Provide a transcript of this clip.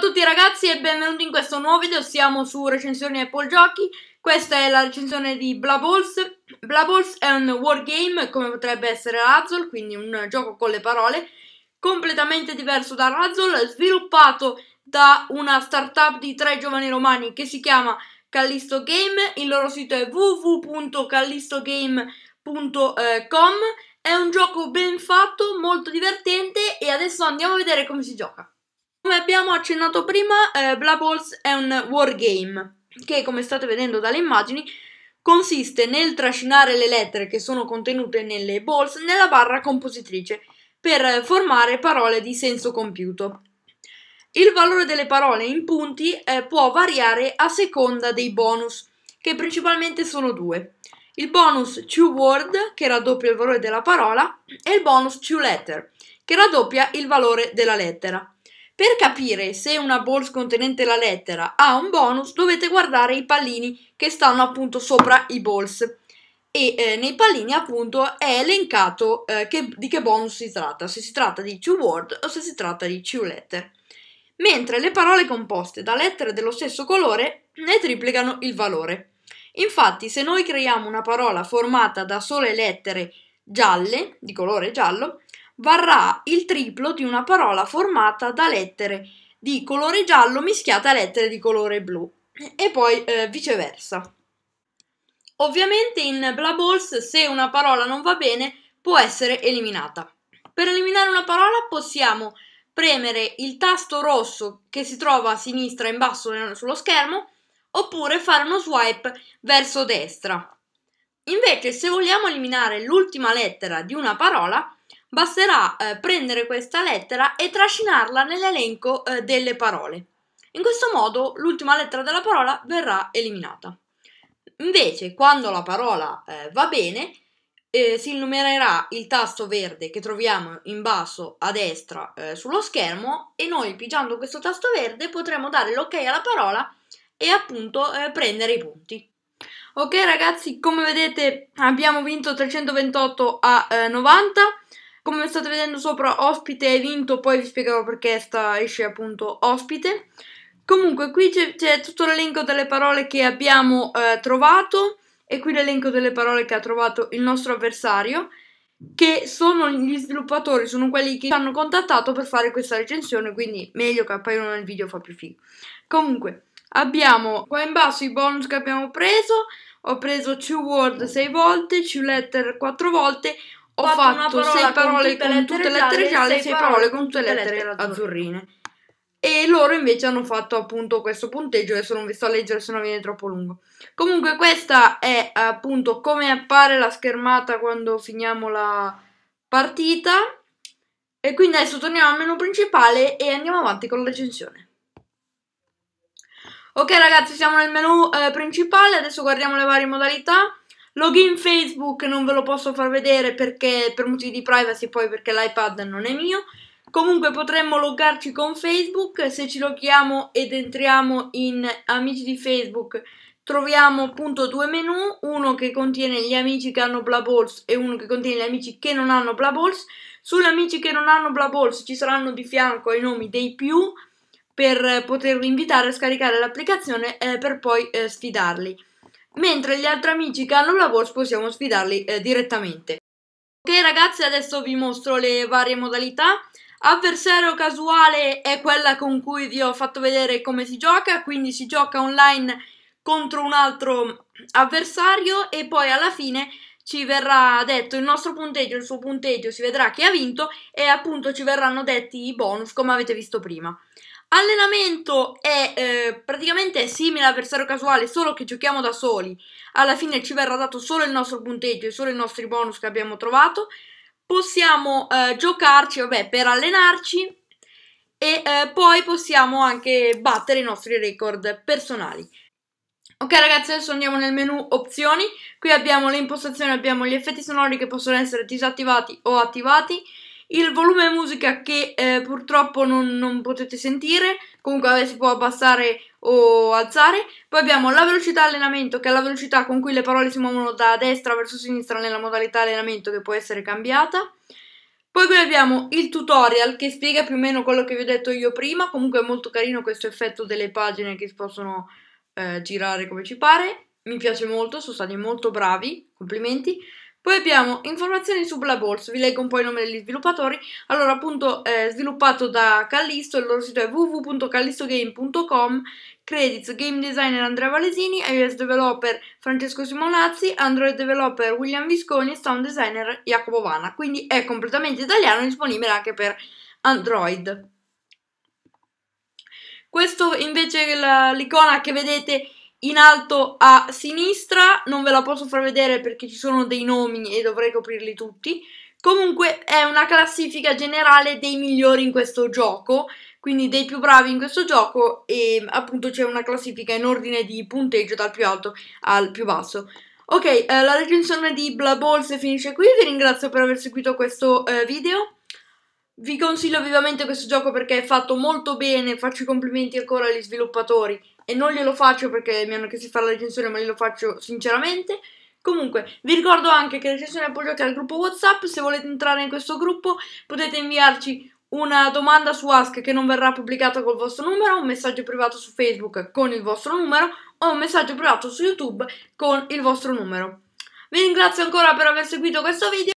a tutti ragazzi e benvenuti in questo nuovo video, siamo su recensioni Apple Giochi Questa è la recensione di Blaballs Blaballs è un wargame come potrebbe essere Razzle, quindi un gioco con le parole Completamente diverso da Razzle, sviluppato da una startup di tre giovani romani che si chiama Callisto Game Il loro sito è www.callistogame.com eh, È un gioco ben fatto, molto divertente e adesso andiamo a vedere come si gioca come abbiamo accennato prima, eh, Black Balls è un wargame che, come state vedendo dalle immagini, consiste nel trascinare le lettere che sono contenute nelle balls nella barra compositrice per formare parole di senso compiuto. Il valore delle parole in punti eh, può variare a seconda dei bonus, che principalmente sono due. Il bonus 2 word, che raddoppia il valore della parola, e il bonus 2 letter, che raddoppia il valore della lettera. Per capire se una balls contenente la lettera ha un bonus dovete guardare i pallini che stanno appunto sopra i balls e eh, nei pallini appunto è elencato eh, che, di che bonus si tratta, se si tratta di two word o se si tratta di two letter. Mentre le parole composte da lettere dello stesso colore ne triplicano il valore. Infatti se noi creiamo una parola formata da sole lettere gialle, di colore giallo, varrà il triplo di una parola formata da lettere di colore giallo mischiate a lettere di colore blu e poi eh, viceversa. Ovviamente in Blaballs se una parola non va bene può essere eliminata. Per eliminare una parola possiamo premere il tasto rosso che si trova a sinistra in basso sullo schermo oppure fare uno swipe verso destra. Invece se vogliamo eliminare l'ultima lettera di una parola basterà eh, prendere questa lettera e trascinarla nell'elenco eh, delle parole. In questo modo l'ultima lettera della parola verrà eliminata. Invece, quando la parola eh, va bene, eh, si illuminerà il tasto verde che troviamo in basso a destra eh, sullo schermo e noi pigiando questo tasto verde potremo dare l'ok alla parola e appunto eh, prendere i punti. Ok ragazzi, come vedete abbiamo vinto 328 a 90. Come state vedendo sopra, ospite vinto, poi vi spiegherò perché sta, esce appunto ospite. Comunque, qui c'è, tutto l'elenco delle parole che abbiamo eh, trovato e qui l'elenco delle parole che ha trovato il nostro avversario, che sono gli sviluppatori, sono quelli che ci hanno contattato per fare questa recensione, quindi meglio che appaiono nel video, fa più figo. Comunque, abbiamo qua in basso i bonus che abbiamo preso, ho preso 2 word 6 volte, 2 letter 4 volte, ho fatto, fatto sei parole con tutte, le lettere gialle e sei parole con tutte le lettere azzurrine. E loro invece hanno fatto appunto questo punteggio, adesso non vi sto a leggere se no viene troppo lungo. Comunque questa è appunto come appare la schermata quando finiamo la partita. E quindi adesso torniamo al menu principale e andiamo avanti con la recensione. Ok ragazzi siamo nel menu eh, principale, adesso guardiamo le varie modalità. Login Facebook non ve lo posso far vedere perché per motivi di privacy, poi perché l'iPad non è mio. Comunque potremmo loggarci con Facebook, se ci loghiamo ed entriamo in amici di Facebook troviamo appunto due menu, uno che contiene gli amici che hanno Blaballs e uno che contiene gli amici che non hanno Blaballs. Sugli amici che non hanno Blaballs ci saranno di fianco i nomi dei più per potervi invitare a scaricare l'applicazione eh, per poi eh, sfidarli mentre gli altri amici che hanno la lavoro possiamo sfidarli eh, direttamente. Ok ragazzi, adesso vi mostro le varie modalità. Avversario casuale è quella con cui vi ho fatto vedere come si gioca, quindi si gioca online contro un altro avversario e poi alla fine ci verrà detto il nostro punteggio, il suo punteggio, si vedrà chi ha vinto e appunto ci verranno detti i bonus come avete visto prima. Allenamento è eh, praticamente simile all'avversario casuale, solo che giochiamo da soli. Alla fine ci verrà dato solo il nostro punteggio e solo i nostri bonus che abbiamo trovato. Possiamo eh, giocarci, vabbè, per allenarci e eh, poi possiamo anche battere i nostri record personali. Ok ragazzi, adesso andiamo nel menu opzioni, qui abbiamo le impostazioni, abbiamo gli effetti sonori che possono essere disattivati o attivati, il volume musica che eh, purtroppo non, non, potete sentire, comunque vabbè, si può abbassare o alzare. Poi abbiamo la velocità allenamento, che è la velocità con cui le parole si muovono da destra verso sinistra nella modalità allenamento che può essere cambiata. Poi qui abbiamo il tutorial che spiega più o meno quello che vi ho detto io prima, comunque è molto carino questo effetto delle pagine che si possono eh, girare come ci pare, mi piace molto, sono stati molto bravi, complimenti. Poi abbiamo informazioni su Blaballs, vi leggo un po' i nomi degli sviluppatori. Allora, appunto, è eh, sviluppato da Callisto, il loro sito è www.callistogame.com, credits game designer Andrea Valesini, iOS developer Francesco Simonazzi, Android developer William Visconi e sound designer Jacopo Vana. Quindi è completamente italiano e disponibile anche per Android. Questo invece è l'icona che vedete in alto a sinistra, non ve la posso far vedere perché ci sono dei nomi e dovrei coprirli tutti. Comunque è una classifica generale dei migliori in questo gioco, quindi dei più bravi in questo gioco e appunto c'è una classifica in ordine di punteggio dal più alto al più basso. Ok, eh, la recensione di Bla Balls finisce qui, vi ringrazio per aver seguito questo eh, video. Vi consiglio vivamente questo gioco perché è fatto molto bene, faccio i complimenti ancora agli sviluppatori e non glielo faccio perché mi hanno chiesto di fare la recensione, ma glielo faccio sinceramente. Comunque, vi ricordo anche che la recensione è appoggiata al gruppo WhatsApp. Se volete entrare in questo gruppo, potete inviarci una domanda su Ask che non verrà pubblicata col vostro numero, un messaggio privato su Facebook con il vostro numero o un messaggio privato su YouTube con il vostro numero. Vi ringrazio ancora per aver seguito questo video.